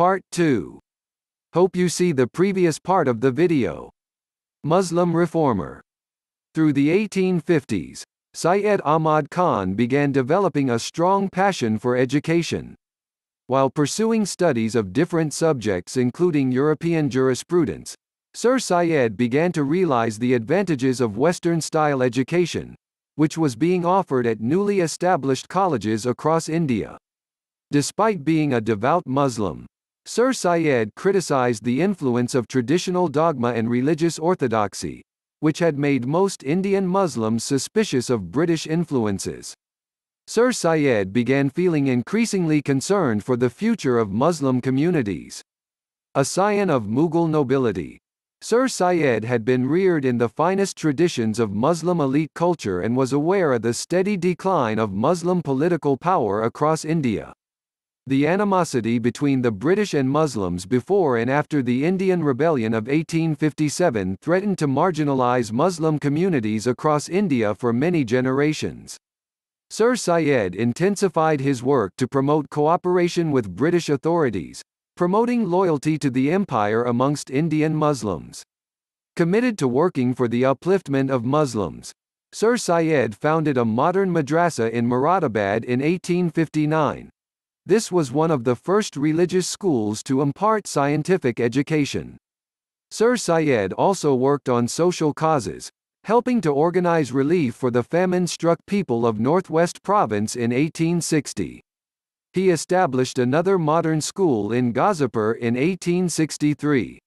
Part 2. Hope you see the previous part of the video. Muslim reformer. Through the 1850s, Syed Ahmad Khan began developing a strong passion for education. While pursuing studies of different subjects including European jurisprudence, Sir Syed began to realize the advantages of Western-style education, which was being offered at newly established colleges across India. Despite being a devout Muslim, Sir Syed criticized the influence of traditional dogma and religious orthodoxy, which had made most Indian Muslims suspicious of British influences. Sir Syed began feeling increasingly concerned for the future of Muslim communities. A scion of Mughal nobility, Sir Syed had been reared in the finest traditions of Muslim elite culture and was aware of the steady decline of Muslim political power across India. The animosity between the British and Muslims before and after the Indian Rebellion of 1857 threatened to marginalize Muslim communities across India for many generations. Sir Syed intensified his work to promote cooperation with British authorities, promoting loyalty to the empire amongst Indian Muslims. Committed to working for the upliftment of Muslims, Sir Syed founded a modern madrasa in Muradabad in 1859, this was one of the first religious schools to impart scientific education. Sir Syed also worked on social causes, helping to organize relief for the famine-struck people of Northwest Province in 1860. He established another modern school in Ghazapur in 1863.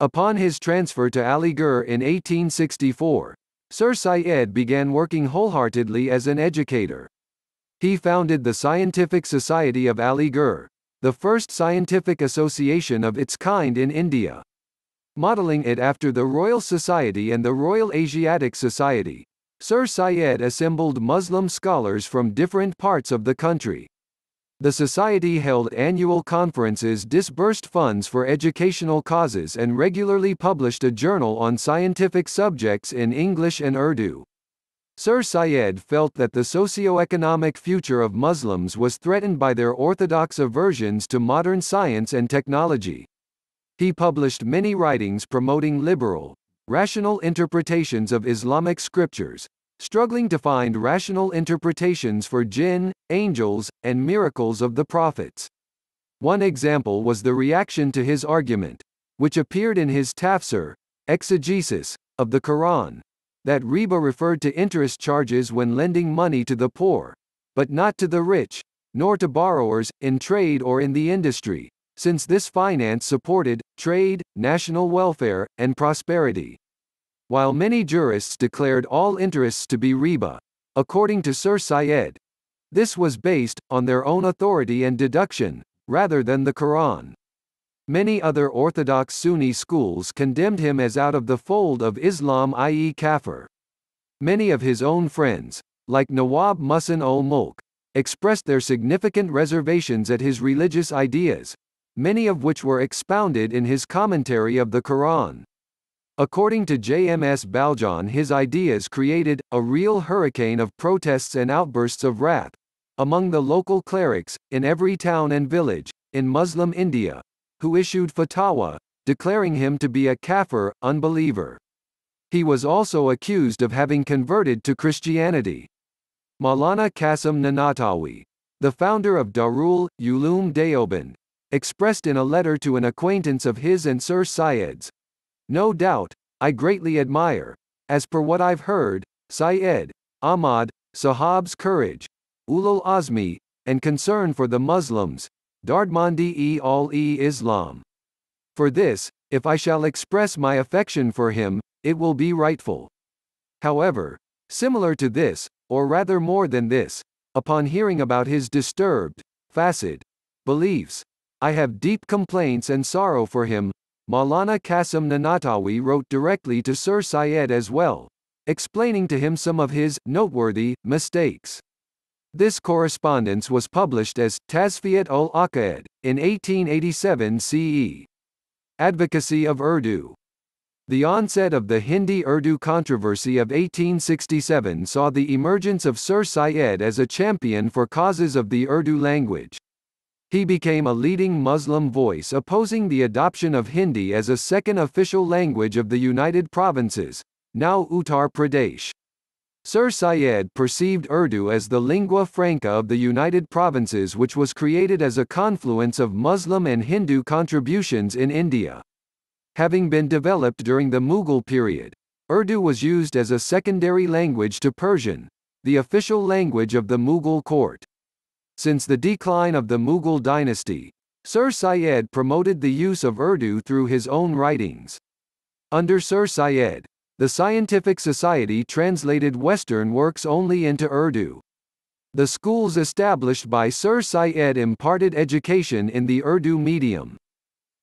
Upon his transfer to Aligarh in 1864, Sir Syed began working wholeheartedly as an educator. He founded the Scientific Society of Aligarh, the first scientific association of its kind in India. Modeling it after the Royal Society and the Royal Asiatic Society, Sir Syed assembled Muslim scholars from different parts of the country. The society held annual conferences, disbursed funds for educational causes, and regularly published a journal on scientific subjects in English and Urdu. Sir Syed felt that the socio-economic future of Muslims was threatened by their orthodox aversions to modern science and technology. He published many writings promoting liberal, rational interpretations of Islamic scriptures, struggling to find rational interpretations for jinn, angels, and miracles of the prophets. One example was the reaction to his argument, which appeared in his tafsir, exegesis, of the Quran that Reba referred to interest charges when lending money to the poor, but not to the rich, nor to borrowers, in trade or in the industry, since this finance supported trade, national welfare, and prosperity. While many jurists declared all interests to be Reba, according to Sir Syed, this was based on their own authority and deduction, rather than the Quran. Many other Orthodox Sunni schools condemned him as out of the fold of Islam i.e. kafir. Many of his own friends, like Nawab Musin ul Mulk, expressed their significant reservations at his religious ideas, many of which were expounded in his commentary of the Quran. According to J.M.S. Baljan, his ideas created a real hurricane of protests and outbursts of wrath among the local clerics, in every town and village, in Muslim India, who issued fatwa, declaring him to be a kafir, unbeliever. He was also accused of having converted to Christianity. Malana Qasim Nanatawi, the founder of Darul Uloom Deoband, expressed in a letter to an acquaintance of his and Sir Syed's, No doubt, I greatly admire, as per what I've heard, Syed, Ahmad, Sahab's courage, Ulul Azmi, and concern for the Muslims, Dardmandi-e al-e Islam. For this, if I shall express my affection for him, it will be rightful. However, similar to this, or rather more than this, upon hearing about his disturbed, fasid, beliefs, I have deep complaints and sorrow for him. Malana Qasim Nanatawi wrote directly to Sir Syed as well, explaining to him some of his noteworthy mistakes. This correspondence was published as Tasfiyat ul Aqaid in 1887 CE. Advocacy of Urdu. The onset of the Hindi-Urdu controversy of 1867 saw the emergence of Sir Syed as a champion for causes of the Urdu language. He became a leading Muslim voice opposing the adoption of Hindi as a second official language of the United Provinces, now Uttar Pradesh. Sir Syed perceived Urdu as the lingua franca of the United Provinces which was created as a confluence of Muslim and Hindu contributions in India. Having been developed during the Mughal period, Urdu was used as a secondary language to Persian, the official language of the Mughal court. Since the decline of the Mughal dynasty, Sir Syed promoted the use of Urdu through his own writings. Under Sir Syed, the Scientific Society translated Western works only into Urdu. The schools established by Sir Syed imparted education in the Urdu medium.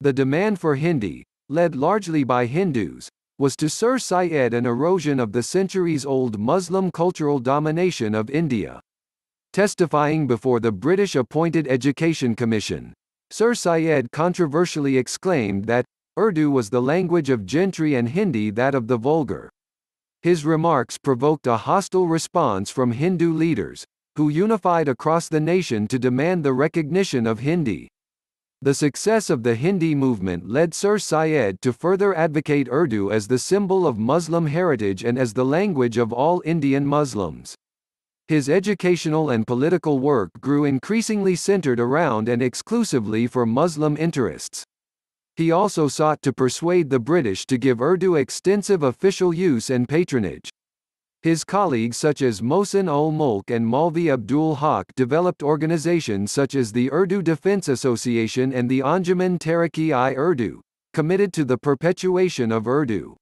The demand for Hindi, led largely by Hindus, was to Sir Syed an erosion of the centuries-old Muslim cultural domination of India. Testifying before the British-appointed Education Commission, Sir Syed controversially exclaimed that, Urdu was the language of gentry and Hindi that of the vulgar. His remarks provoked a hostile response from Hindu leaders, who unified across the nation to demand the recognition of Hindi. The success of the Hindi movement led Sir Syed to further advocate Urdu as the symbol of Muslim heritage and as the language of all Indian Muslims. His educational and political work grew increasingly centered around and exclusively for Muslim interests. He also sought to persuade the British to give Urdu extensive official use and patronage. His colleagues such as Mohsen ul Mulk and Malvi Abdul Haq developed organizations such as the Urdu Defense Association and the Anjuman Tariki-i Urdu, committed to the perpetuation of Urdu.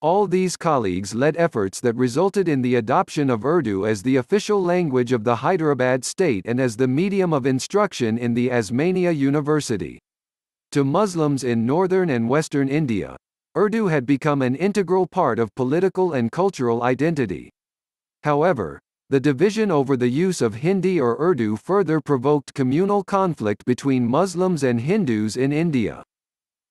All these colleagues led efforts that resulted in the adoption of Urdu as the official language of the Hyderabad state and as the medium of instruction in the Asmania University. To Muslims in northern and western India, Urdu had become an integral part of political and cultural identity. However, the division over the use of Hindi or Urdu further provoked communal conflict between Muslims and Hindus in India.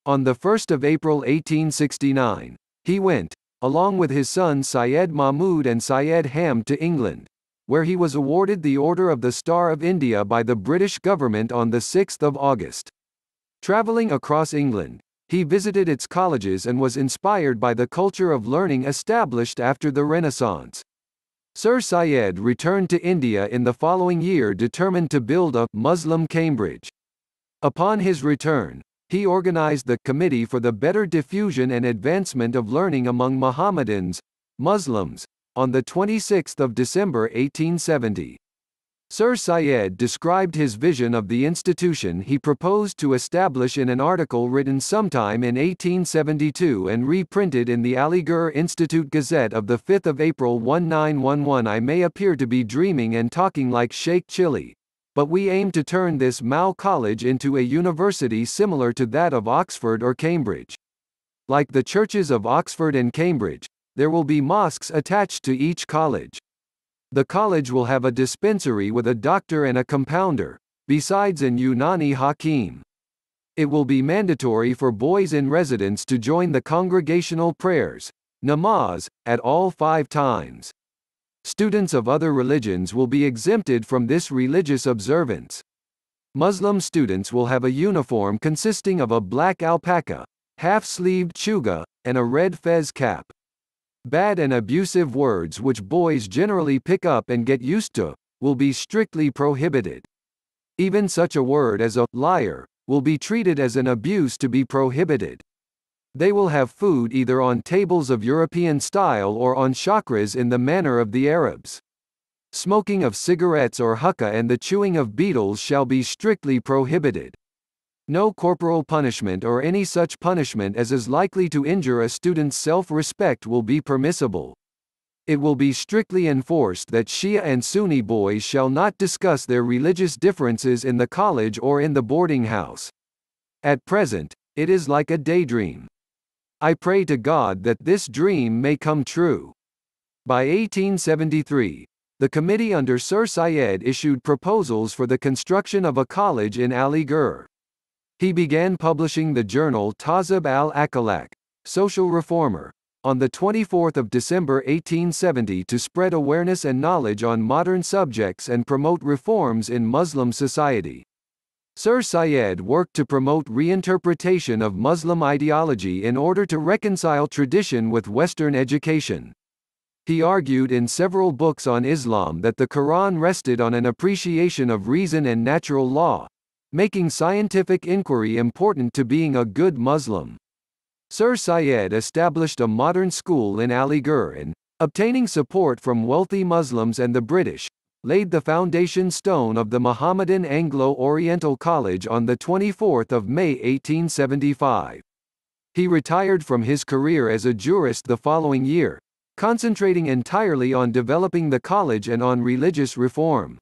On 1 April 1869, he went, along with his son Syed Mahmud and Syed Ham to England, where he was awarded the Order of the Star of India by the British government on 6 August. Traveling across England, he visited its colleges and was inspired by the culture of learning established after the Renaissance. Sir Syed returned to India in the following year determined to build a Muslim Cambridge. Upon his return, he organized the Committee for the Better Diffusion and Advancement of Learning among Mohammedans, Muslims, on 26 December 1870. Sir Syed described his vision of the institution he proposed to establish in an article written sometime in 1872 and reprinted in the Aligarh Institute Gazette of 5 April 1911 I may appear to be dreaming and talking like Sheikh Chili, but we aim to turn this Mao College into a university similar to that of Oxford or Cambridge. Like the churches of Oxford and Cambridge, there will be mosques attached to each college. The college will have a dispensary with a doctor and a compounder, besides an Unani Hakim. It will be mandatory for boys in residence to join the congregational prayers, namaz, at all five times. Students of other religions will be exempted from this religious observance. Muslim students will have a uniform consisting of a black alpaca, half-sleeved chuga, and a red fez cap. Bad and abusive words which boys generally pick up and get used to, will be strictly prohibited. Even such a word as a liar will be treated as an abuse to be prohibited. They will have food either on tables of European style or on chakras in the manner of the Arabs. Smoking of cigarettes or hookah and the chewing of beetles shall be strictly prohibited no corporal punishment or any such punishment as is likely to injure a student's self-respect will be permissible. It will be strictly enforced that Shia and Sunni boys shall not discuss their religious differences in the college or in the boarding house. At present, it is like a daydream. I pray to God that this dream may come true. By 1873, the committee under Sir Syed issued proposals for the construction of a college in Aligarh. He began publishing the journal Tazib al-Akalak, Social Reformer, on 24 December 1870 to spread awareness and knowledge on modern subjects and promote reforms in Muslim society. Sir Syed worked to promote reinterpretation of Muslim ideology in order to reconcile tradition with Western education. He argued in several books on Islam that the Quran rested on an appreciation of reason and natural law, making scientific inquiry important to being a good Muslim. Sir Syed established a modern school in Aligarh and, obtaining support from wealthy Muslims and the British, laid the foundation stone of the Mohammedan Anglo-Oriental College on 24 May 1875. He retired from his career as a jurist the following year, concentrating entirely on developing the college and on religious reform.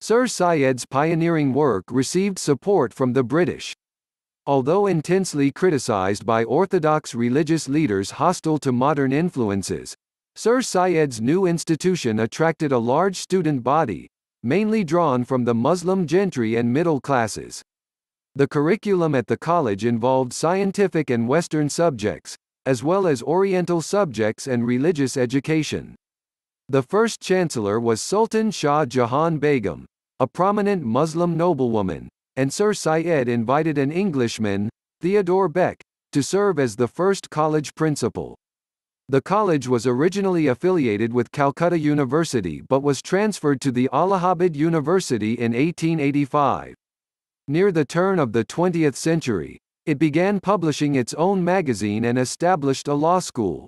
Sir Syed's pioneering work received support from the British. Although intensely criticized by Orthodox religious leaders hostile to modern influences, Sir Syed's new institution attracted a large student body, mainly drawn from the Muslim gentry and middle classes. The curriculum at the college involved scientific and Western subjects, as well as Oriental subjects and religious education. The first chancellor was Sultan Shah Jahan Begum, a prominent Muslim noblewoman, and Sir Syed invited an Englishman, Theodore Beck, to serve as the first college principal. The college was originally affiliated with Calcutta University but was transferred to the Allahabad University in 1885. Near the turn of the 20th century, it began publishing its own magazine and established a law school.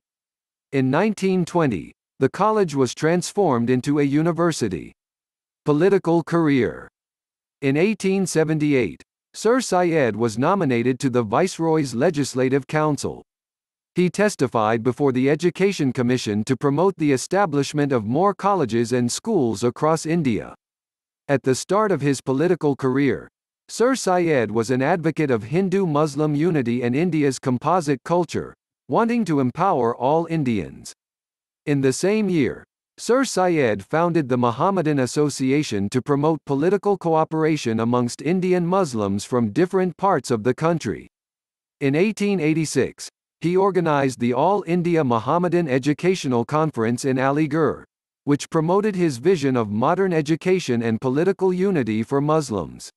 In 1920, the college was transformed into a university. Political career In 1878, Sir Syed was nominated to the Viceroy's Legislative Council. He testified before the Education Commission to promote the establishment of more colleges and schools across India. At the start of his political career, Sir Syed was an advocate of Hindu-Muslim unity and India's composite culture, wanting to empower all Indians. In the same year, Sir Syed founded the Mohammedan Association to promote political cooperation amongst Indian Muslims from different parts of the country. In 1886, he organized the All India Mohammedan Educational Conference in Aligarh, which promoted his vision of modern education and political unity for Muslims.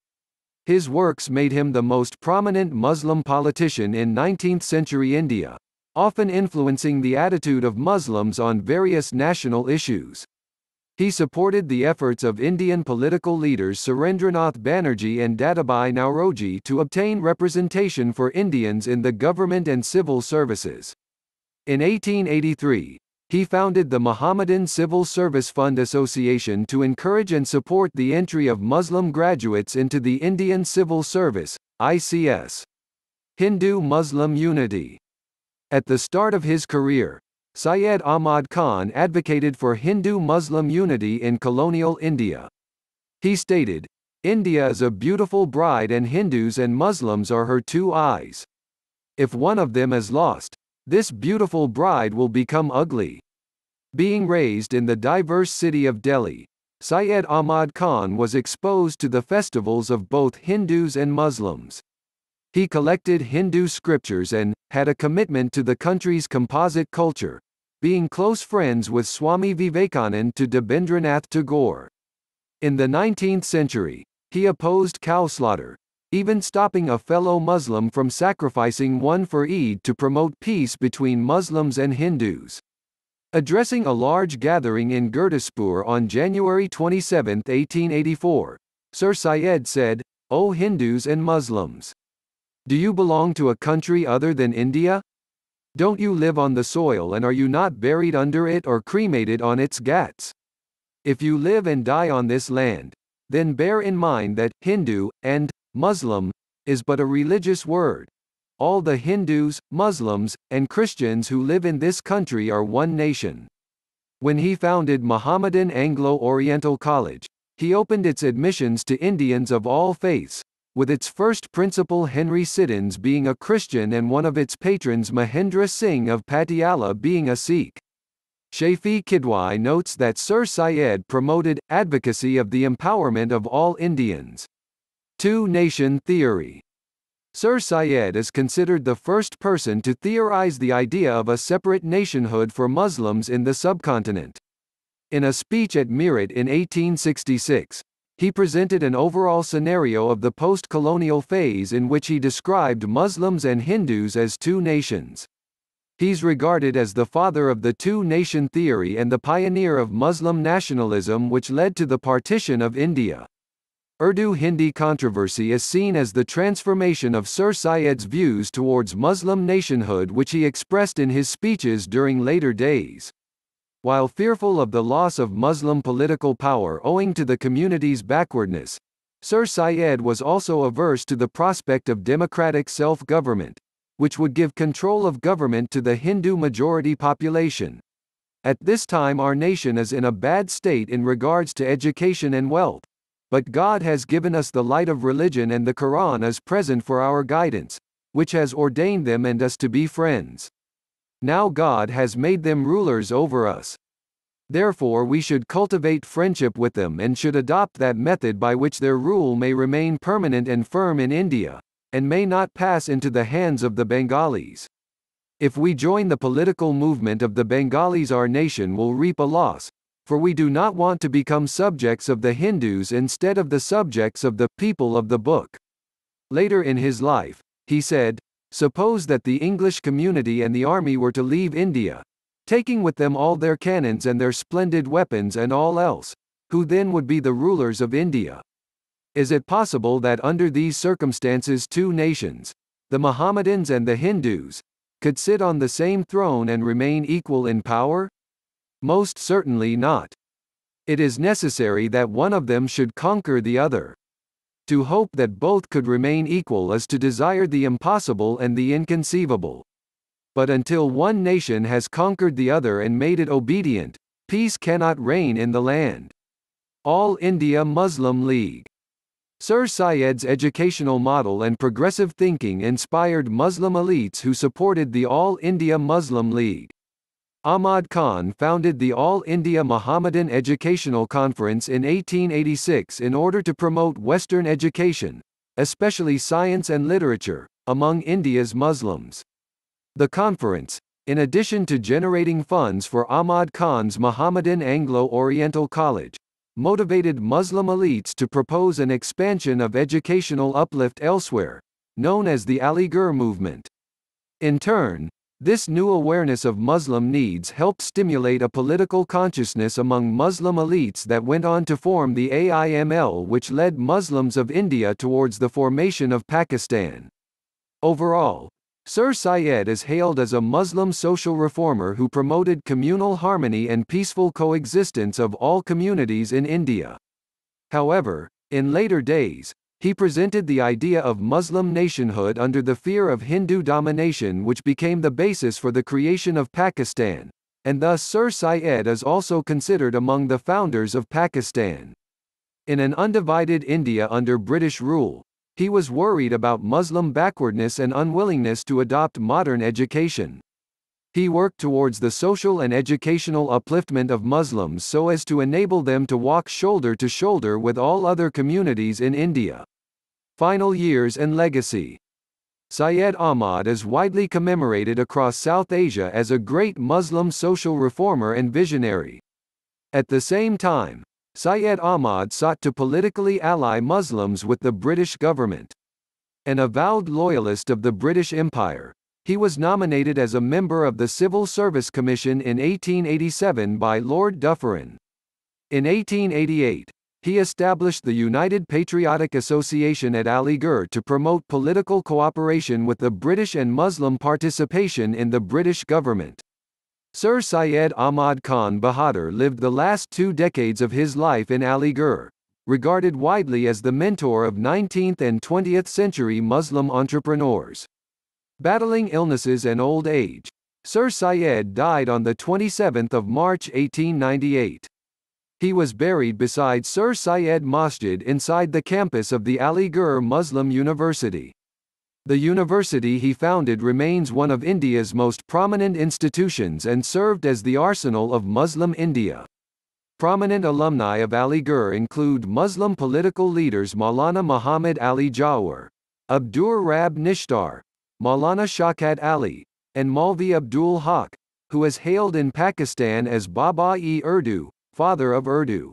His works made him the most prominent Muslim politician in 19th century India, often influencing the attitude of Muslims on various national issues. He supported the efforts of Indian political leaders Surendranath Banerjee and Databai Nauroji to obtain representation for Indians in the government and civil services. In 1883, he founded the Mohammedan Civil Service Fund Association to encourage and support the entry of Muslim graduates into the Indian Civil Service, ICS. Hindu-Muslim Unity at the start of his career, Syed Ahmad Khan advocated for Hindu-Muslim unity in colonial India. He stated, India is a beautiful bride and Hindus and Muslims are her two eyes. If one of them is lost, this beautiful bride will become ugly. Being raised in the diverse city of Delhi, Syed Ahmad Khan was exposed to the festivals of both Hindus and Muslims. He collected Hindu scriptures and, had a commitment to the country's composite culture, being close friends with Swami Vivekanand to Dabindranath Tagore. In the 19th century, he opposed cow slaughter, even stopping a fellow Muslim from sacrificing one for Eid to promote peace between Muslims and Hindus. Addressing a large gathering in Gurdaspur on January 27, 1884, Sir Syed said, O Hindus and Muslims! Do you belong to a country other than India? Don't you live on the soil and are you not buried under it or cremated on its ghats? If you live and die on this land, then bear in mind that Hindu and Muslim is but a religious word. All the Hindus, Muslims, and Christians who live in this country are one nation. When he founded Mohammedan Anglo Oriental College, he opened its admissions to Indians of all faiths, with its first principal Henry Siddons being a Christian and one of its patrons Mahendra Singh of Patiala being a Sikh. Shafi Kidwai notes that Sir Syed promoted advocacy of the empowerment of all Indians. Two Nation Theory Sir Syed is considered the first person to theorize the idea of a separate nationhood for Muslims in the subcontinent. In a speech at Meerut in 1866, he presented an overall scenario of the post-colonial phase in which he described Muslims and Hindus as two nations. He's regarded as the father of the two-nation theory and the pioneer of Muslim nationalism which led to the partition of India. Urdu-Hindi controversy is seen as the transformation of Sir Syed's views towards Muslim nationhood which he expressed in his speeches during later days. While fearful of the loss of Muslim political power owing to the community's backwardness, Sir Syed was also averse to the prospect of democratic self-government, which would give control of government to the Hindu majority population. At this time our nation is in a bad state in regards to education and wealth. But God has given us the light of religion and the Quran is present for our guidance, which has ordained them and us to be friends. Now God has made them rulers over us. Therefore, we should cultivate friendship with them and should adopt that method by which their rule may remain permanent and firm in India, and may not pass into the hands of the Bengalis. If we join the political movement of the Bengalis, our nation will reap a loss, for we do not want to become subjects of the Hindus instead of the subjects of the people of the book. Later in his life, he said, Suppose that the English community and the army were to leave India, taking with them all their cannons and their splendid weapons and all else, who then would be the rulers of India? Is it possible that under these circumstances two nations, the Mohammedans and the Hindus, could sit on the same throne and remain equal in power? Most certainly not. It is necessary that one of them should conquer the other. To hope that both could remain equal is to desire the impossible and the inconceivable. But until one nation has conquered the other and made it obedient, peace cannot reign in the land. All India Muslim League Sir Syed's educational model and progressive thinking inspired Muslim elites who supported the All India Muslim League. Ahmad Khan founded the All India Mohammedan Educational Conference in 1886 in order to promote Western education, especially science and literature, among India's Muslims. The conference, in addition to generating funds for Ahmad Khan's Mohammedan Anglo-Oriental College, motivated Muslim elites to propose an expansion of educational uplift elsewhere, known as the Aligarh movement. In turn, this new awareness of Muslim needs helped stimulate a political consciousness among Muslim elites that went on to form the AIML which led Muslims of India towards the formation of Pakistan. Overall, Sir Syed is hailed as a Muslim social reformer who promoted communal harmony and peaceful coexistence of all communities in India. However, in later days, he presented the idea of Muslim nationhood under the fear of Hindu domination which became the basis for the creation of Pakistan, and thus Sir Syed is also considered among the founders of Pakistan. In an undivided India under British rule, he was worried about Muslim backwardness and unwillingness to adopt modern education. He worked towards the social and educational upliftment of Muslims so as to enable them to walk shoulder to shoulder with all other communities in India final years and legacy. Syed Ahmad is widely commemorated across South Asia as a great Muslim social reformer and visionary. At the same time, Syed Ahmad sought to politically ally Muslims with the British government. An avowed loyalist of the British Empire, he was nominated as a member of the Civil Service Commission in 1887 by Lord Dufferin. In 1888, he established the United Patriotic Association at Aligarh to promote political cooperation with the British and Muslim participation in the British government. Sir Syed Ahmad Khan Bahadur lived the last two decades of his life in Aligarh, regarded widely as the mentor of 19th and 20th century Muslim entrepreneurs. Battling illnesses and old age, Sir Syed died on 27 March 1898. He was buried beside Sir Syed Masjid inside the campus of the Aligarh Muslim University. The university he founded remains one of India's most prominent institutions and served as the arsenal of Muslim India. Prominent alumni of Aligarh include Muslim political leaders Maulana Muhammad Ali Jawar, Abdur Rab Nishtar, Maulana Shakat Ali, and Malvi Abdul Haq, who is hailed in Pakistan as Baba-e-Urdu, father of Urdu.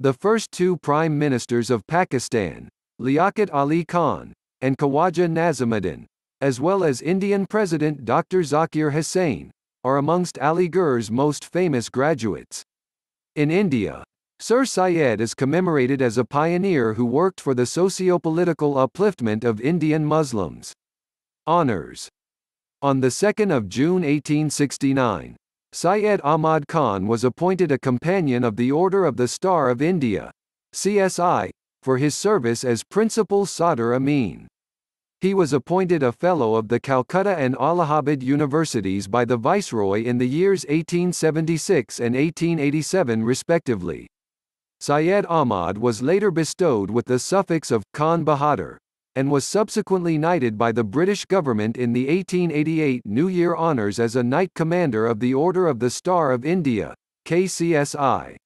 The first two prime ministers of Pakistan, Liaquat Ali Khan, and Khawaja Nazimuddin, as well as Indian President Dr. Zakir Hussain, are amongst Ali Aligarh's most famous graduates. In India, Sir Syed is commemorated as a pioneer who worked for the socio-political upliftment of Indian Muslims. Honours On 2 June 1869, Syed Ahmad Khan was appointed a Companion of the Order of the Star of India CSI, for his service as Principal Sadr Amin. He was appointed a Fellow of the Calcutta and Allahabad Universities by the Viceroy in the years 1876 and 1887 respectively. Syed Ahmad was later bestowed with the suffix of Khan Bahadur and was subsequently knighted by the British government in the 1888 New Year Honours as a Knight Commander of the Order of the Star of India, KCSI.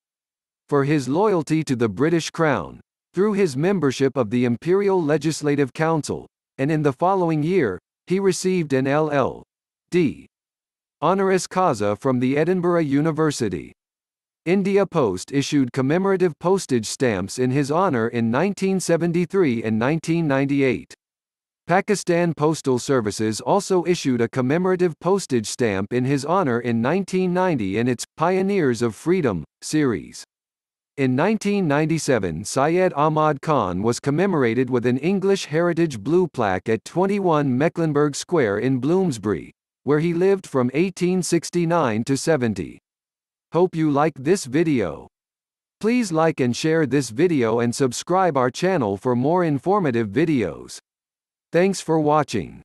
For his loyalty to the British Crown, through his membership of the Imperial Legislative Council, and in the following year, he received an LL.D. honoris causa from the Edinburgh University. India Post issued commemorative postage stamps in his honour in 1973 and 1998. Pakistan Postal Services also issued a commemorative postage stamp in his honour in 1990 in its Pioneers of Freedom series. In 1997 Syed Ahmad Khan was commemorated with an English Heritage Blue plaque at 21 Mecklenburg Square in Bloomsbury, where he lived from 1869 to 70. Hope you like this video. Please like and share this video and subscribe our channel for more informative videos. Thanks for watching.